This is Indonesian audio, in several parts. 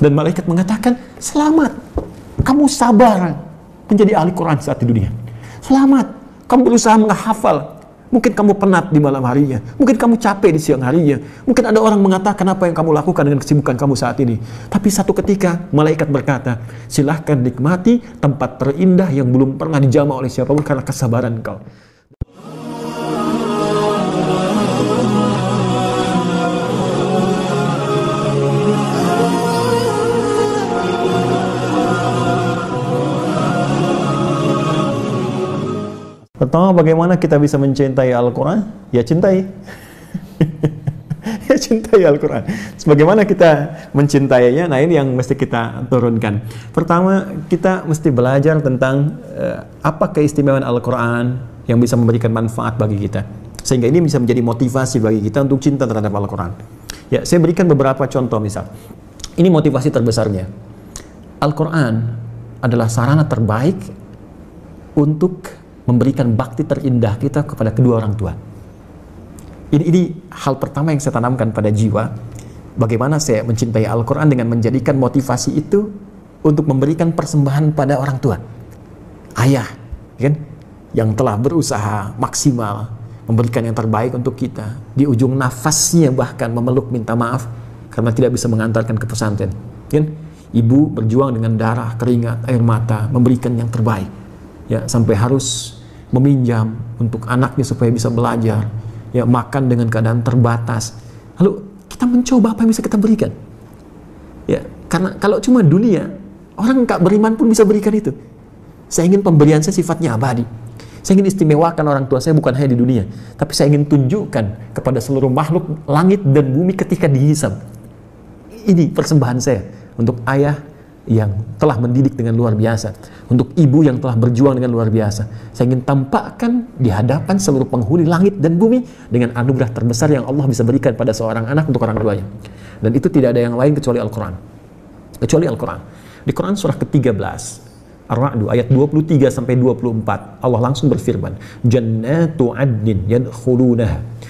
Dan malaikat mengatakan, selamat, kamu sabar menjadi ahli Quran saat di dunia. Selamat, kamu berusaha menghafal. Mungkin kamu penat di malam harinya, mungkin kamu capek di siang harinya, mungkin ada orang mengatakan apa yang kamu lakukan dengan kesibukan kamu saat ini. Tapi satu ketika malaikat berkata, silahkan nikmati tempat terindah yang belum pernah dijamah oleh siapapun karena kesabaran kau. Pertama bagaimana kita bisa mencintai Al-Quran? Ya cintai. ya cintai Al-Quran. Sebagaimana kita mencintainya, nah ini yang mesti kita turunkan. Pertama, kita mesti belajar tentang uh, apa keistimewaan Al-Quran yang bisa memberikan manfaat bagi kita. Sehingga ini bisa menjadi motivasi bagi kita untuk cinta terhadap Al-Quran. Ya, saya berikan beberapa contoh misal. Ini motivasi terbesarnya. Al-Quran adalah sarana terbaik untuk memberikan bakti terindah kita kepada kedua orang tua. Ini, ini hal pertama yang saya tanamkan pada jiwa. Bagaimana saya mencintai Al-Quran dengan menjadikan motivasi itu untuk memberikan persembahan pada orang tua. Ayah, kan, yang telah berusaha maksimal memberikan yang terbaik untuk kita. Di ujung nafasnya bahkan memeluk minta maaf karena tidak bisa mengantarkan ke pesantren. Kan? Ibu berjuang dengan darah, keringat, air mata, memberikan yang terbaik ya sampai harus meminjam untuk anaknya supaya bisa belajar, ya makan dengan keadaan terbatas. Lalu kita mencoba apa yang bisa kita berikan. Ya, karena kalau cuma dunia, orang nggak beriman pun bisa berikan itu. Saya ingin pemberian saya sifatnya abadi. Saya ingin istimewakan orang tua saya bukan hanya di dunia, tapi saya ingin tunjukkan kepada seluruh makhluk langit dan bumi ketika dihisab. Ini persembahan saya untuk ayah, yang telah mendidik dengan luar biasa, untuk ibu yang telah berjuang dengan luar biasa. Saya ingin tampakkan di hadapan seluruh penghuni langit dan bumi dengan anugerah terbesar yang Allah bisa berikan pada seorang anak untuk orang tuanya. Dan itu tidak ada yang lain kecuali Al-Quran. Kecuali Al-Quran. Di Quran surah ke-13, Ar-Ra'du ayat 23 sampai 24 Allah langsung berfirman jannatu adnin yadkhulunaha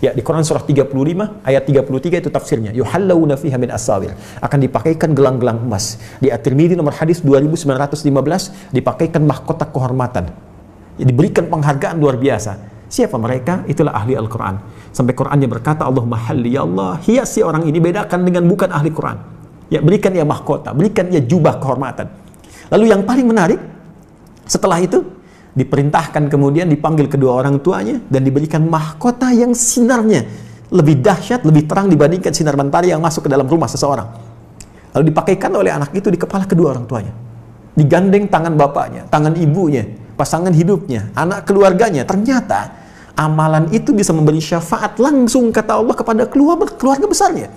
Ya, di Quran surah 35 ayat 33 itu tafsirnya. Yuhallawna fiha min asawir. Akan dipakaikan gelang-gelang emas. Di At-Tirmidzi nomor hadis 2915 dipakaikan mahkota kehormatan. Ya, diberikan penghargaan luar biasa. Siapa mereka? Itulah ahli Al-Quran. Sampai Qurannya berkata, Allah mahalli ya Allah, hiasi orang ini bedakan dengan bukan ahli Quran. Ya, berikan ya mahkota, berikan ya jubah kehormatan. Lalu yang paling menarik, setelah itu, diperintahkan kemudian dipanggil kedua orang tuanya dan diberikan mahkota yang sinarnya lebih dahsyat, lebih terang dibandingkan sinar mentari yang masuk ke dalam rumah seseorang. Lalu dipakaikan oleh anak itu di kepala kedua orang tuanya. Digandeng tangan bapaknya, tangan ibunya, pasangan hidupnya, anak keluarganya. Ternyata amalan itu bisa memberi syafaat langsung kata Allah kepada keluarga, keluarga besarnya.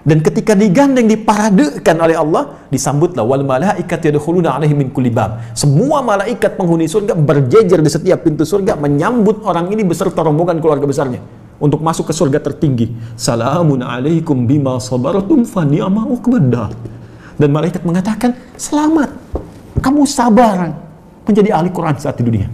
Dan ketika digandeng, diparadekan oleh Allah, disambutlah wal malaikat yadkhuluna alaihim min kulli bab. Semua malaikat penghuni surga berjejer di setiap pintu surga menyambut orang ini beserta rombongan keluarga besarnya untuk masuk ke surga tertinggi. Salamun alaikum bima sabartum fa ni'ma Dan malaikat mengatakan, "Selamat. Kamu sabar menjadi ahli Quran saat di dunia.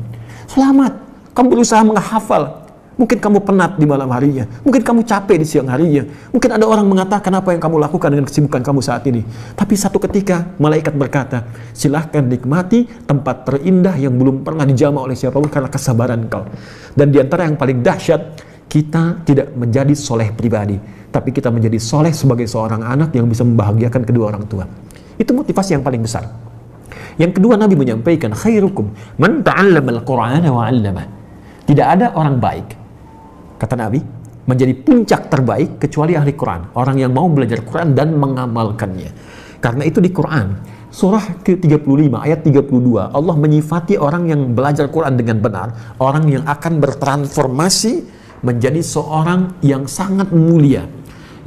Selamat. Kamu berusaha menghafal, Mungkin kamu penat di malam harinya. Mungkin kamu capek di siang harinya. Mungkin ada orang mengatakan apa yang kamu lakukan dengan kesibukan kamu saat ini. Tapi satu ketika malaikat berkata, silahkan nikmati tempat terindah yang belum pernah dijamah oleh siapapun karena kesabaran kau. Dan di antara yang paling dahsyat, kita tidak menjadi soleh pribadi. Tapi kita menjadi soleh sebagai seorang anak yang bisa membahagiakan kedua orang tua. Itu motivasi yang paling besar. Yang kedua Nabi menyampaikan khairukum man ta'allama al-Qur'ana wa 'allamah. Tidak ada orang baik Kata Nabi, menjadi puncak terbaik kecuali ahli Quran, orang yang mau belajar Quran dan mengamalkannya. Karena itu di Quran, surah ke-35 ayat 32, Allah menyifati orang yang belajar Quran dengan benar, orang yang akan bertransformasi menjadi seorang yang sangat mulia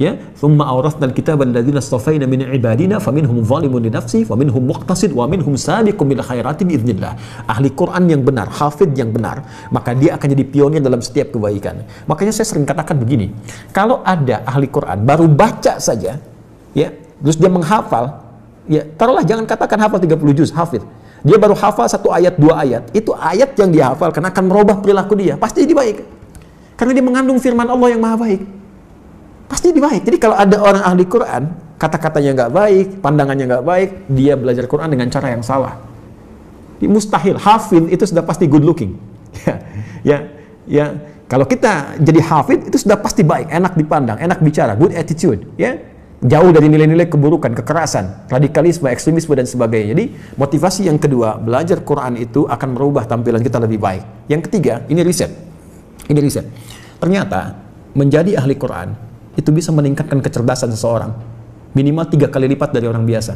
ya thumma awrathna alkitaba alladhina istafayna min ibadina faminhum zalimun li nafsi faminhum muqtasid wa minhum sabiqun bil khairati biiznillah ahli Quran yang benar hafid yang benar maka dia akan jadi pionir dalam setiap kebaikan makanya saya sering katakan begini kalau ada ahli Quran baru baca saja ya terus dia menghafal ya taruhlah jangan katakan hafal 30 juz hafid dia baru hafal satu ayat dua ayat itu ayat yang dia hafal karena akan merubah perilaku dia pasti jadi baik karena dia mengandung firman Allah yang maha baik pasti lebih baik. Jadi kalau ada orang ahli Quran, kata-katanya nggak baik, pandangannya nggak baik, dia belajar Quran dengan cara yang salah. Mustahil, hafid itu sudah pasti good looking. ya, ya, ya. Kalau kita jadi hafid itu sudah pasti baik, enak dipandang, enak bicara, good attitude. Ya, jauh dari nilai-nilai keburukan, kekerasan, radikalisme, ekstremisme dan sebagainya. Jadi motivasi yang kedua, belajar Quran itu akan merubah tampilan kita lebih baik. Yang ketiga, ini riset. Ini riset. Ternyata menjadi ahli Quran itu bisa meningkatkan kecerdasan seseorang minimal tiga kali lipat dari orang biasa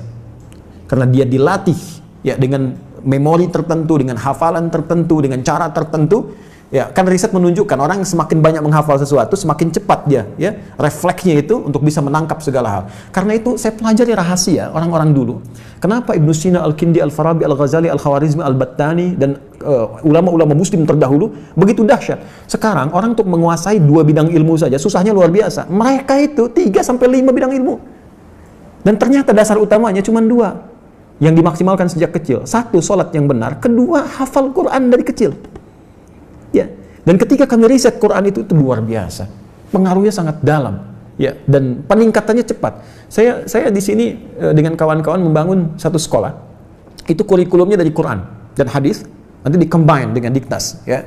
karena dia dilatih ya dengan memori tertentu dengan hafalan tertentu dengan cara tertentu Ya, kan riset menunjukkan orang yang semakin banyak menghafal sesuatu semakin cepat dia, ya. Refleksnya itu untuk bisa menangkap segala hal. Karena itu saya pelajari rahasia orang-orang dulu. Kenapa Ibnu Sina, Al-Kindi, Al-Farabi, Al-Ghazali, Al-Khawarizmi, Al-Battani dan e, ulama-ulama uh, muslim terdahulu begitu dahsyat. Sekarang orang untuk menguasai dua bidang ilmu saja susahnya luar biasa. Mereka itu tiga sampai lima bidang ilmu. Dan ternyata dasar utamanya cuma dua yang dimaksimalkan sejak kecil. Satu, sholat yang benar. Kedua, hafal Quran dari kecil. Dan ketika kami riset Quran itu, itu luar biasa. Pengaruhnya sangat dalam. Ya, dan peningkatannya cepat. Saya saya di sini eh, dengan kawan-kawan membangun satu sekolah. Itu kurikulumnya dari Quran dan hadis nanti dikombin dengan diknas ya.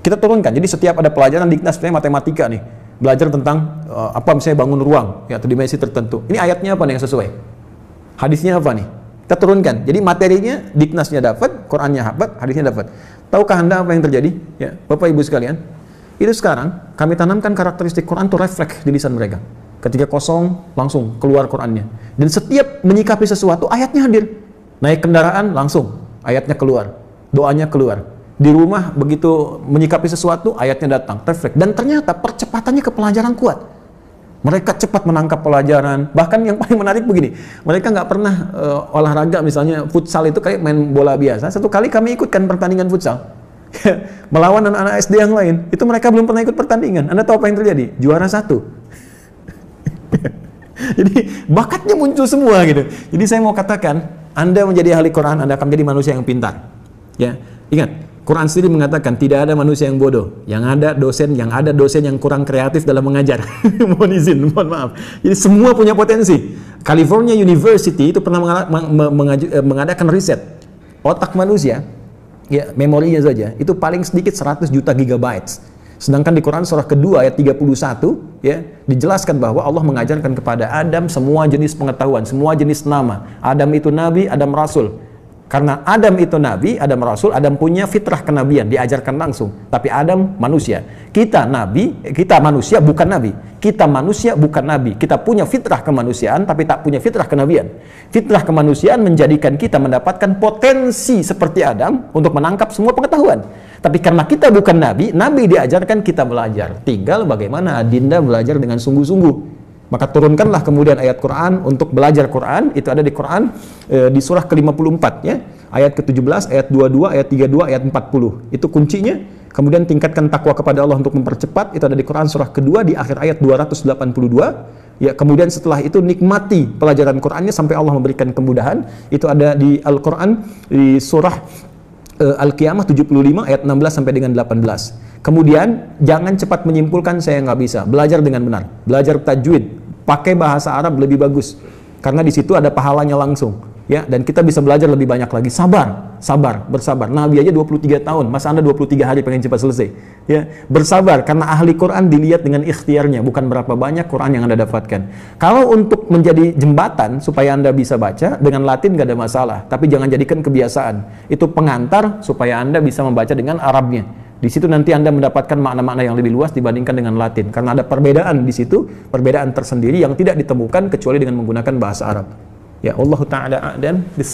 Kita turunkan. Jadi setiap ada pelajaran diknas misalnya matematika nih, belajar tentang eh, apa misalnya bangun ruang ya atau dimensi tertentu. Ini ayatnya apa nih yang sesuai? Hadisnya apa nih? kita turunkan. Jadi materinya, diknasnya dapat, Qurannya hafat, hadisnya dapat. Tahukah Anda apa yang terjadi? Ya, Bapak Ibu sekalian, itu sekarang kami tanamkan karakteristik Quran itu refleks di lisan mereka. Ketika kosong, langsung keluar Qurannya. Dan setiap menyikapi sesuatu, ayatnya hadir. Naik kendaraan, langsung ayatnya keluar. Doanya keluar. Di rumah, begitu menyikapi sesuatu, ayatnya datang. Refleks. Dan ternyata percepatannya ke pelajaran kuat. Mereka cepat menangkap pelajaran. Bahkan yang paling menarik begini, mereka nggak pernah uh, olahraga misalnya futsal itu kayak main bola biasa. Satu kali kami ikutkan pertandingan futsal melawan anak-anak SD yang lain. Itu mereka belum pernah ikut pertandingan. Anda tahu apa yang terjadi? Juara satu. Jadi bakatnya muncul semua gitu. Jadi saya mau katakan, Anda menjadi ahli Quran, Anda akan menjadi manusia yang pintar. Ya, ingat Quran sendiri mengatakan tidak ada manusia yang bodoh. Yang ada dosen, yang ada dosen yang kurang kreatif dalam mengajar. mohon izin, mohon maaf. Jadi semua punya potensi. California University itu pernah eh, mengadakan riset otak manusia ya memorinya saja itu paling sedikit 100 juta gigabytes. Sedangkan di Quran surah kedua ayat 31 ya dijelaskan bahwa Allah mengajarkan kepada Adam semua jenis pengetahuan, semua jenis nama. Adam itu nabi, Adam rasul. Karena Adam itu nabi, Adam rasul, Adam punya fitrah kenabian, diajarkan langsung. Tapi Adam manusia. Kita nabi, kita manusia bukan nabi. Kita manusia bukan nabi. Kita punya fitrah kemanusiaan tapi tak punya fitrah kenabian. Fitrah kemanusiaan menjadikan kita mendapatkan potensi seperti Adam untuk menangkap semua pengetahuan. Tapi karena kita bukan nabi, nabi diajarkan kita belajar. Tinggal bagaimana Adinda belajar dengan sungguh-sungguh maka turunkanlah kemudian ayat Quran untuk belajar Quran itu ada di Quran e, di surah ke-54 ya. Ayat ke-17, ayat 22, ayat 32, ayat 40. Itu kuncinya. Kemudian tingkatkan takwa kepada Allah untuk mempercepat itu ada di Quran surah kedua di akhir ayat 282. Ya, kemudian setelah itu nikmati pelajaran Qurannya sampai Allah memberikan kemudahan. Itu ada di Al-Qur'an di surah e, Al-Qiyamah 75 ayat 16 sampai dengan 18. Kemudian jangan cepat menyimpulkan saya nggak bisa. Belajar dengan benar. Belajar tajwid, Pakai bahasa Arab lebih bagus karena di situ ada pahalanya langsung ya dan kita bisa belajar lebih banyak lagi sabar sabar bersabar Nabi aja 23 tahun masa anda 23 hari pengen cepat selesai ya bersabar karena ahli Quran dilihat dengan ikhtiarnya bukan berapa banyak Quran yang anda dapatkan kalau untuk menjadi jembatan supaya anda bisa baca dengan Latin gak ada masalah tapi jangan jadikan kebiasaan itu pengantar supaya anda bisa membaca dengan Arabnya di situ nanti Anda mendapatkan makna-makna yang lebih luas dibandingkan dengan Latin karena ada perbedaan di situ, perbedaan tersendiri yang tidak ditemukan kecuali dengan menggunakan bahasa Arab. Ya Allah taala dan